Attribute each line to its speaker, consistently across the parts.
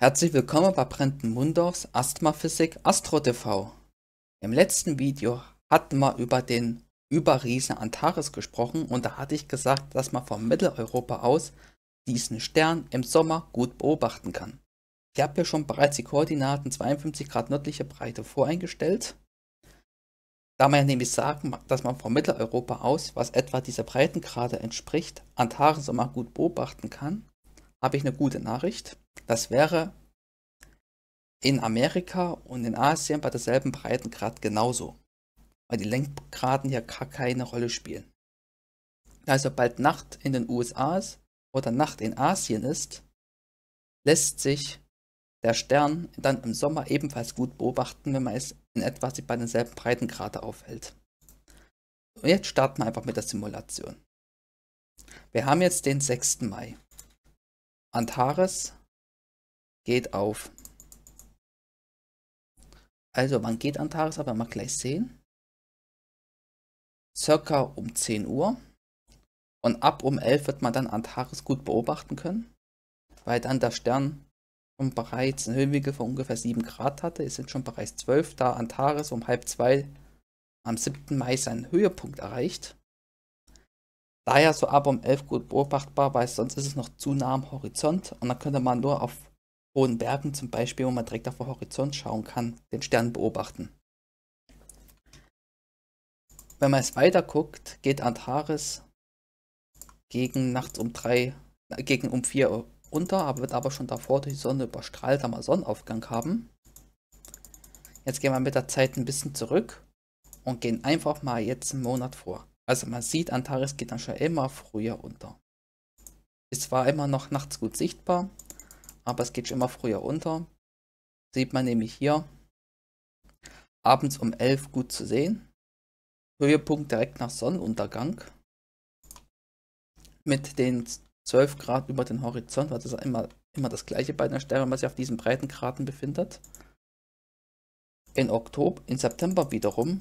Speaker 1: Herzlich willkommen bei Brenten Mundorfs Asthmaphysik Astro TV. Im letzten Video hatten wir über den Überriesen Antares gesprochen und da hatte ich gesagt, dass man von Mitteleuropa aus diesen Stern im Sommer gut beobachten kann. Ich habe hier schon bereits die Koordinaten 52 Grad nördliche Breite voreingestellt. Da man ja nämlich sagen, dass man von Mitteleuropa aus, was etwa dieser Breitengrade entspricht, Antares immer gut beobachten kann, habe ich eine gute Nachricht. Das wäre in Amerika und in Asien bei derselben Breitengrad genauso, weil die Lenkgraden hier gar keine Rolle spielen. also bald Nacht in den USA ist oder Nacht in Asien ist, lässt sich der Stern dann im Sommer ebenfalls gut beobachten, wenn man es in etwa sich bei denselben Breitengrade aufhält. Und jetzt starten wir einfach mit der Simulation. Wir haben jetzt den 6. Mai. Antares geht auf. Also, wann geht Antares? Aber mal gleich sehen. Circa um 10 Uhr. Und ab um 11 wird man dann Antares gut beobachten können, weil dann der Stern schon bereits einen Höhenwinkel von ungefähr 7 Grad hatte. Es sind schon bereits 12, da Antares um halb 2 am 7. Mai seinen Höhepunkt erreicht daher so ab um 11 gut beobachtbar, weil sonst ist es noch zu nah am Horizont und dann könnte man nur auf hohen Bergen zum Beispiel, wo man direkt auf den Horizont schauen kann, den Stern beobachten. Wenn man es weiter guckt, geht Antares gegen nachts um 3, äh, gegen um 4 runter, aber wird aber schon davor durch die Sonne überstrahlt, am Sonnenaufgang haben. Jetzt gehen wir mit der Zeit ein bisschen zurück und gehen einfach mal jetzt einen Monat vor. Also man sieht, Antares geht dann schon immer früher unter. Ist zwar immer noch nachts gut sichtbar, aber es geht schon immer früher unter. Sieht man nämlich hier. Abends um 11 gut zu sehen. Höhepunkt direkt nach Sonnenuntergang. Mit den 12 Grad über den Horizont, also das ist immer, immer das gleiche bei einer Sterne, man sich auf diesen Breitengraden befindet. In Oktober, in September wiederum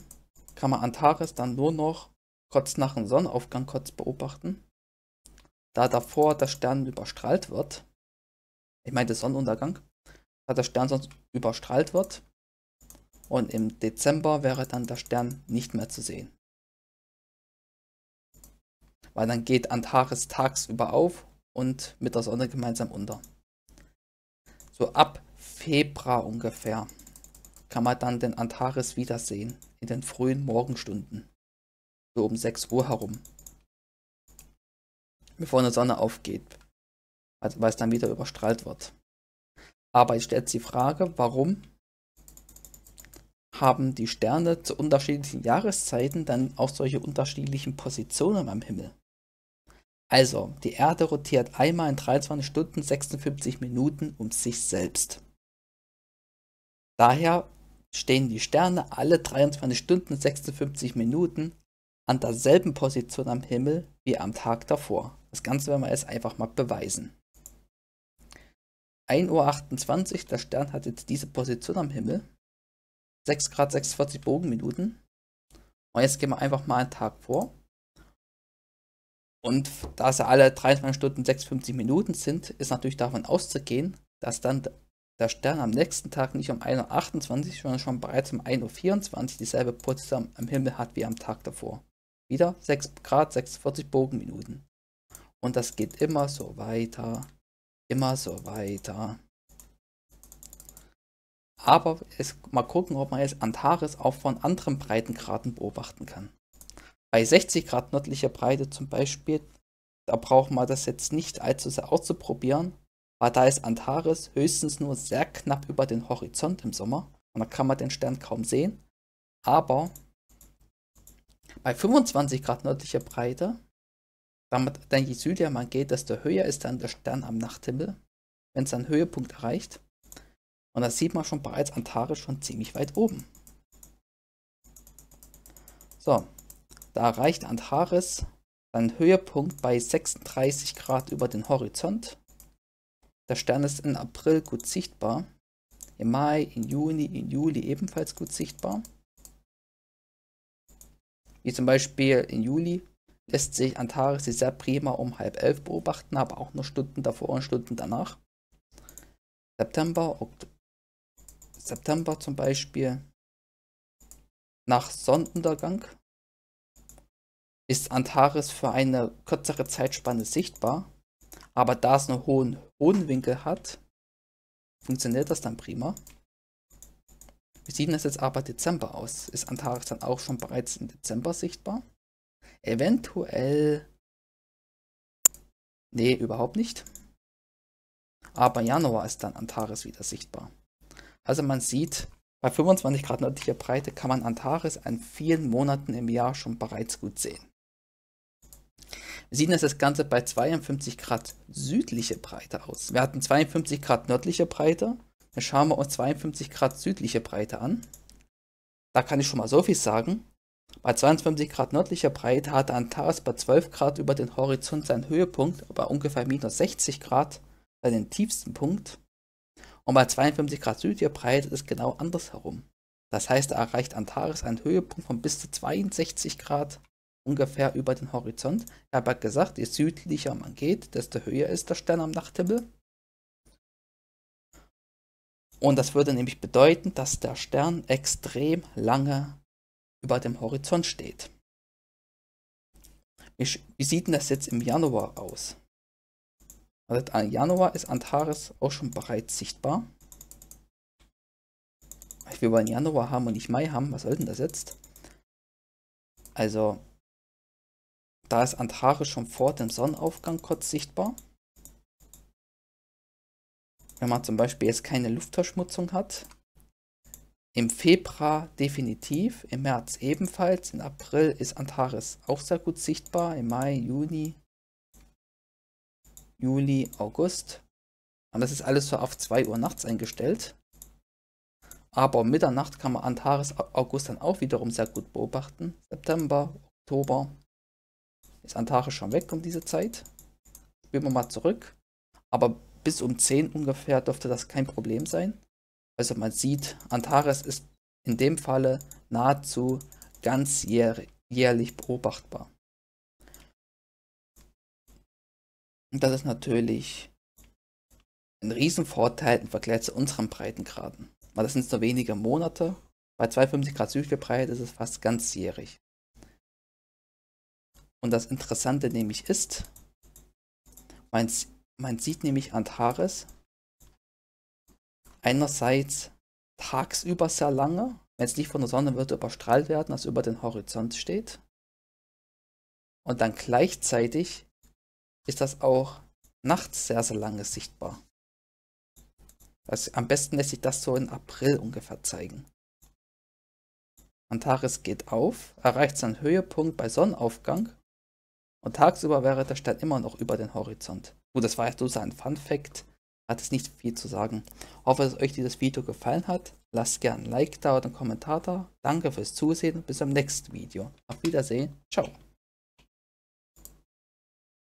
Speaker 1: kann man Antares dann nur noch kurz nach dem Sonnenaufgang kurz beobachten. Da davor der Stern überstrahlt wird, ich meine der Sonnenuntergang, da der Stern sonst überstrahlt wird und im Dezember wäre dann der Stern nicht mehr zu sehen. Weil dann geht Antares tagsüber auf und mit der Sonne gemeinsam unter. So ab Februar ungefähr kann man dann den Antares wiedersehen in den frühen Morgenstunden so um 6 Uhr herum. Bevor eine Sonne aufgeht, also weil es dann wieder überstrahlt wird. Aber ich stelle jetzt die Frage, warum haben die Sterne zu unterschiedlichen Jahreszeiten dann auch solche unterschiedlichen Positionen am Himmel? Also, die Erde rotiert einmal in 23 Stunden 56 Minuten um sich selbst. Daher stehen die Sterne alle 23 Stunden 56 Minuten an derselben Position am Himmel wie am Tag davor. Das Ganze werden wir jetzt einfach mal beweisen. 1.28 Uhr, der Stern hat jetzt diese Position am Himmel. 6 Grad 46 Bogenminuten. Und jetzt gehen wir einfach mal einen Tag vor. Und da es ja alle 23 Stunden 56 Minuten sind, ist natürlich davon auszugehen, dass dann der Stern am nächsten Tag nicht um 1.28 Uhr, sondern schon bereits um 1.24 Uhr dieselbe Position am Himmel hat wie am Tag davor. Wieder 6 Grad, 46 Bogenminuten. Und das geht immer so weiter. Immer so weiter. Aber es, mal gucken, ob man jetzt Antares auch von anderen Breitengraden beobachten kann. Bei 60 Grad nördlicher Breite zum Beispiel, da braucht man das jetzt nicht allzu sehr auszuprobieren, weil da ist Antares höchstens nur sehr knapp über den Horizont im Sommer und da kann man den Stern kaum sehen. Aber bei 25 Grad nördlicher Breite, damit dann je südlicher man geht, desto höher ist dann der Stern am Nachthimmel, wenn es seinen Höhepunkt erreicht. Und da sieht man schon bereits Antares schon ziemlich weit oben. So, da erreicht Antares seinen Höhepunkt bei 36 Grad über den Horizont. Der Stern ist im April gut sichtbar, im Mai, im Juni, im Juli ebenfalls gut sichtbar. Wie zum Beispiel im Juli lässt sich Antares sehr prima um halb elf beobachten, aber auch nur Stunden davor und Stunden danach. September, Okt September zum Beispiel nach Sonnenuntergang ist Antares für eine kürzere Zeitspanne sichtbar, aber da es einen hohen, hohen Winkel hat, funktioniert das dann prima. Wie sieht das jetzt aber Dezember aus. Ist Antares dann auch schon bereits im Dezember sichtbar? Eventuell... Nee, überhaupt nicht. Aber Januar ist dann Antares wieder sichtbar. Also man sieht, bei 25 Grad nördlicher Breite kann man Antares an vielen Monaten im Jahr schon bereits gut sehen. Wir sehen das Ganze bei 52 Grad südlicher Breite aus. Wir hatten 52 Grad nördlicher Breite dann schauen wir uns 52 Grad südliche Breite an. Da kann ich schon mal so viel sagen. Bei 52 Grad nördlicher Breite hatte Antares bei 12 Grad über den Horizont seinen Höhepunkt, bei ungefähr minus 60 Grad seinen tiefsten Punkt. Und bei 52 Grad südlicher Breite ist genau andersherum. Das heißt, er erreicht Antares einen Höhepunkt von bis zu 62 Grad ungefähr über den Horizont. Ich habe gesagt, je südlicher man geht, desto höher ist der Stern am Nachthimmel. Und das würde nämlich bedeuten, dass der Stern extrem lange über dem Horizont steht. Wie, sieht denn das jetzt im Januar aus? Also im Januar ist Antares auch schon bereits sichtbar. Ich will wollen Januar haben und nicht Mai haben. Was soll denn das jetzt? Also, da ist Antares schon vor dem Sonnenaufgang kurz sichtbar wenn man zum Beispiel jetzt keine Luftverschmutzung hat. Im Februar definitiv, im März ebenfalls, im April ist Antares auch sehr gut sichtbar, im Mai, Juni, Juli, August. Und das ist alles so auf 2 Uhr nachts eingestellt. Aber um Mitternacht kann man Antares August dann auch wiederum sehr gut beobachten. September, Oktober ist Antares schon weg um diese Zeit. Spielen wir mal zurück. Aber bis um 10 ungefähr dürfte das kein Problem sein. Also man sieht, Antares ist in dem Falle nahezu ganz jährlich beobachtbar. Und das ist natürlich ein Riesenvorteil im Vergleich zu unseren Breitengraden. Weil das sind nur wenige Monate. Bei 250 Grad Südgebreite ist es fast ganzjährig. Und das Interessante nämlich ist, mein man sieht nämlich Antares einerseits tagsüber sehr lange, wenn es nicht von der Sonne wird, überstrahlt werden, als über den Horizont steht. Und dann gleichzeitig ist das auch nachts sehr, sehr lange sichtbar. Also am besten lässt sich das so in April ungefähr zeigen. Antares geht auf, erreicht seinen Höhepunkt bei Sonnenaufgang und tagsüber wäre der Stern immer noch über den Horizont. Gut, das war jetzt so ein Fun Fact. Hat es nicht viel zu sagen. Hoffe, dass euch dieses Video gefallen hat. Lasst gerne ein Like da oder einen Kommentar da. Danke fürs Zusehen. Bis zum nächsten Video. Auf Wiedersehen. Ciao.